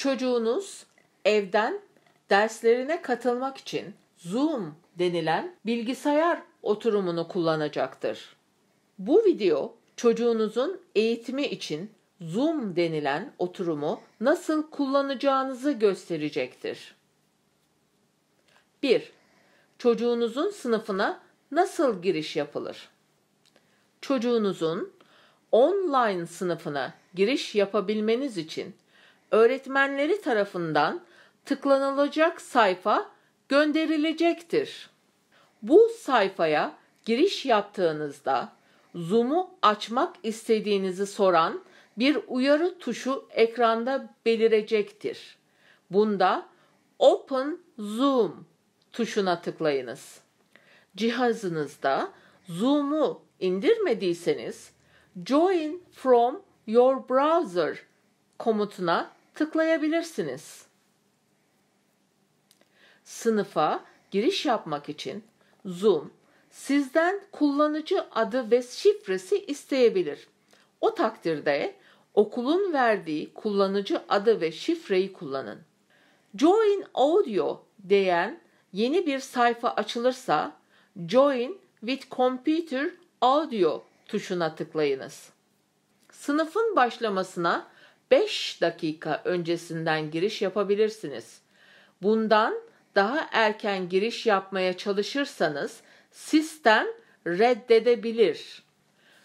Çocuğunuz evden derslerine katılmak için Zoom denilen bilgisayar oturumunu kullanacaktır. Bu video çocuğunuzun eğitimi için Zoom denilen oturumu nasıl kullanacağınızı gösterecektir. 1. Çocuğunuzun sınıfına nasıl giriş yapılır? Çocuğunuzun online sınıfına giriş yapabilmeniz için öğretmenleri tarafından tıklanılacak sayfa gönderilecektir. Bu sayfaya giriş yaptığınızda Zoom'u açmak istediğinizi soran bir uyarı tuşu ekranda belirecektir. Bunda Open Zoom tuşuna tıklayınız. Cihazınızda Zoom'u indirmediyseniz Join from your browser komutuna tıklayabilirsiniz. Sınıfa giriş yapmak için Zoom sizden kullanıcı adı ve şifresi isteyebilir. O takdirde okulun verdiği kullanıcı adı ve şifreyi kullanın. Join Audio diyen yeni bir sayfa açılırsa Join with Computer Audio tuşuna tıklayınız. Sınıfın başlamasına 5 dakika öncesinden giriş yapabilirsiniz. Bundan daha erken giriş yapmaya çalışırsanız sistem reddedebilir.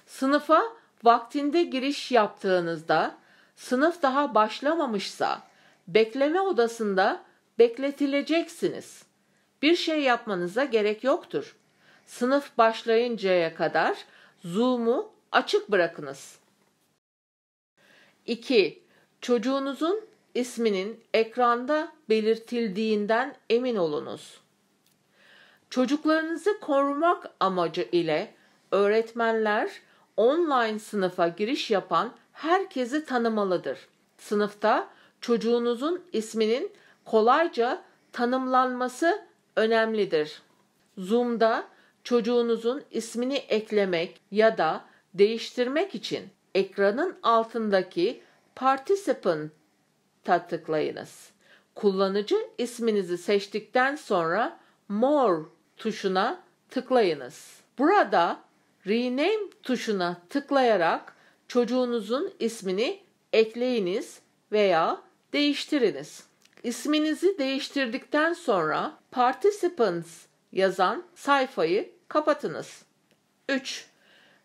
Sınıfa vaktinde giriş yaptığınızda sınıf daha başlamamışsa bekleme odasında bekletileceksiniz. Bir şey yapmanıza gerek yoktur. Sınıf başlayıncaya kadar Zoom'u açık bırakınız.'' 2. Çocuğunuzun isminin ekranda belirtildiğinden emin olunuz. Çocuklarınızı korumak amacı ile öğretmenler online sınıfa giriş yapan herkesi tanımalıdır. Sınıfta çocuğunuzun isminin kolayca tanımlanması önemlidir. Zoom'da çocuğunuzun ismini eklemek ya da değiştirmek için ekranın altındaki Participant'a tıklayınız. Kullanıcı isminizi seçtikten sonra More tuşuna tıklayınız. Burada Rename tuşuna tıklayarak çocuğunuzun ismini ekleyiniz veya değiştiriniz. İsminizi değiştirdikten sonra Participants yazan sayfayı kapatınız. 3.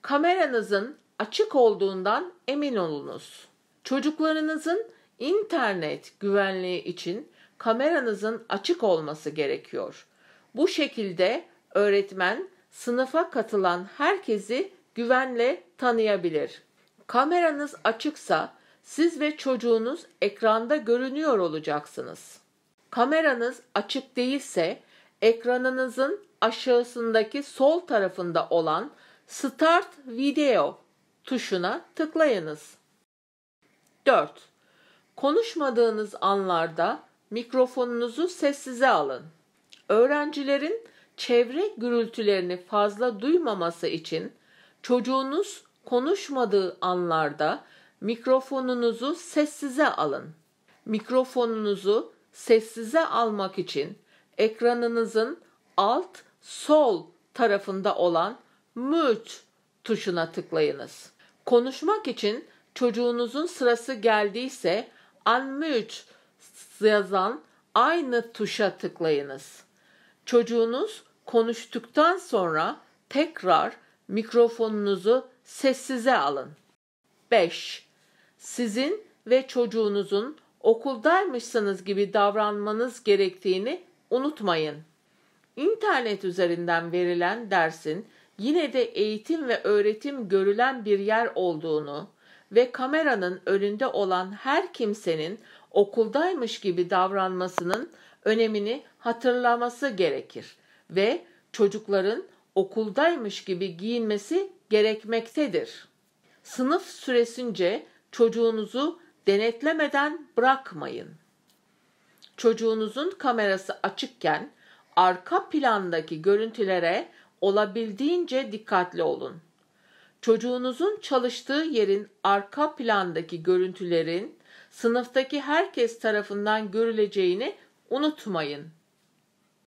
Kameranızın açık olduğundan emin olunuz. Çocuklarınızın internet güvenliği için kameranızın açık olması gerekiyor. Bu şekilde öğretmen sınıfa katılan herkesi güvenle tanıyabilir. Kameranız açıksa siz ve çocuğunuz ekranda görünüyor olacaksınız. Kameranız açık değilse ekranınızın aşağısındaki sol tarafında olan Start Video tuşuna tıklayınız. 4. Konuşmadığınız anlarda mikrofonunuzu sessize alın. Öğrencilerin çevre gürültülerini fazla duymaması için çocuğunuz konuşmadığı anlarda mikrofonunuzu sessize alın. Mikrofonunuzu sessize almak için ekranınızın alt sol tarafında olan mute tuşuna tıklayınız. Konuşmak için çocuğunuzun sırası geldiyse unmute yazan aynı tuşa tıklayınız. Çocuğunuz konuştuktan sonra tekrar mikrofonunuzu sessize alın. 5. Sizin ve çocuğunuzun okuldaymışsınız gibi davranmanız gerektiğini unutmayın. İnternet üzerinden verilen dersin yine de eğitim ve öğretim görülen bir yer olduğunu ve kameranın önünde olan her kimsenin okuldaymış gibi davranmasının önemini hatırlaması gerekir ve çocukların okuldaymış gibi giyinmesi gerekmektedir. Sınıf süresince çocuğunuzu denetlemeden bırakmayın. Çocuğunuzun kamerası açıkken arka plandaki görüntülere olabildiğince dikkatli olun. Çocuğunuzun çalıştığı yerin arka plandaki görüntülerin sınıftaki herkes tarafından görüleceğini unutmayın.